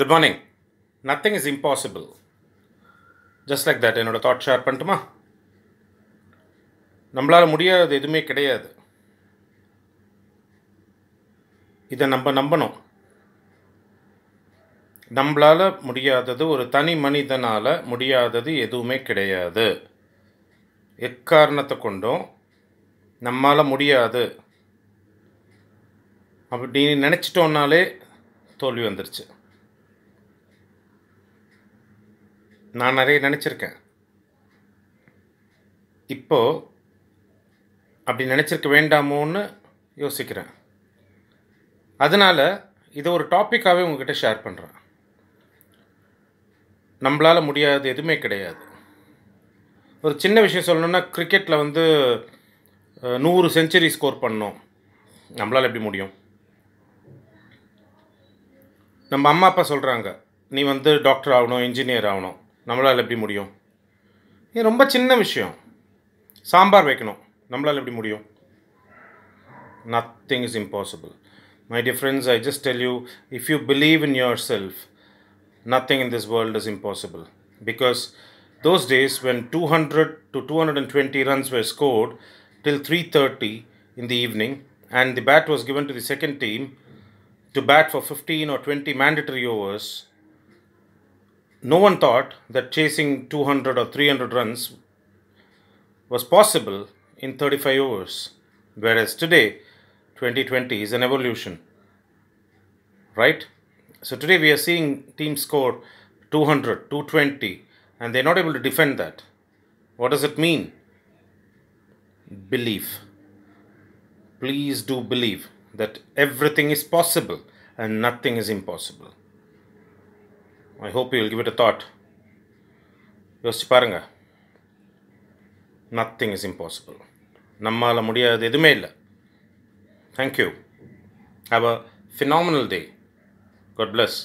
Good morning nothing is impossible just like that என்னோடய thought share பண்ணட்டுமா நம்மளால் முடியாதது எதுவுமே கிடையாது இதை நம்ம நம்பணும் நம்மளால் முடியாதது ஒரு தனி மனிதனால் முடியாதது எதுவுமே கிடையாது எக்காரணத்தை கொண்டும் நம்மளால் முடியாது அப்படின்னு நினச்சிட்டோன்னாலே தோல்வி வந்துருச்சு நான் நிறைய நினச்சிருக்கேன் இப்போது அப்படி நினச்சிருக்க வேண்டாமோன்னு யோசிக்கிறேன் அதனால் இதை ஒரு டாப்பிக்காகவே உங்ககிட்ட ஷேர் பண்ணுறேன் நம்மளால் முடியாது எதுவுமே கிடையாது ஒரு சின்ன விஷயம் சொல்லணுன்னா கிரிக்கெட்டில் வந்து நூறு செஞ்சுரி ஸ்கோர் பண்ணோம் நம்மளால் எப்படி முடியும் நம்ம அம்மா அப்பா சொல்கிறாங்க நீ வந்து டாக்டர் ஆகணும் இன்ஜினியர் ஆகணும் நம்மளால் எப்படி முடியும் இது ரொம்ப சின்ன விஷயம் சாம்பார் வைக்கணும் நம்மளால் எப்படி முடியும் nothing is impossible My dear friends, I just tell you if you believe in yourself, nothing in this world is impossible. Because those days when 200 to 220 runs were scored till 3:30 in the evening and the bat was given to the second team to bat for 15 or 20 mandatory overs no one thought that chasing 200 or 300 runs was possible in 35 overs, whereas today 2020 is an evolution. Right? So today we are seeing teams score 200, 220, and they're not able to defend that. What does it mean? Belief. Please do believe that everything is possible and nothing is impossible. I hope you will give it a thought யோசிச்சு பாருங்கள் nothing is impossible நம்மால் முடியாது எதுவுமே இல்லை thank you have a phenomenal day God plus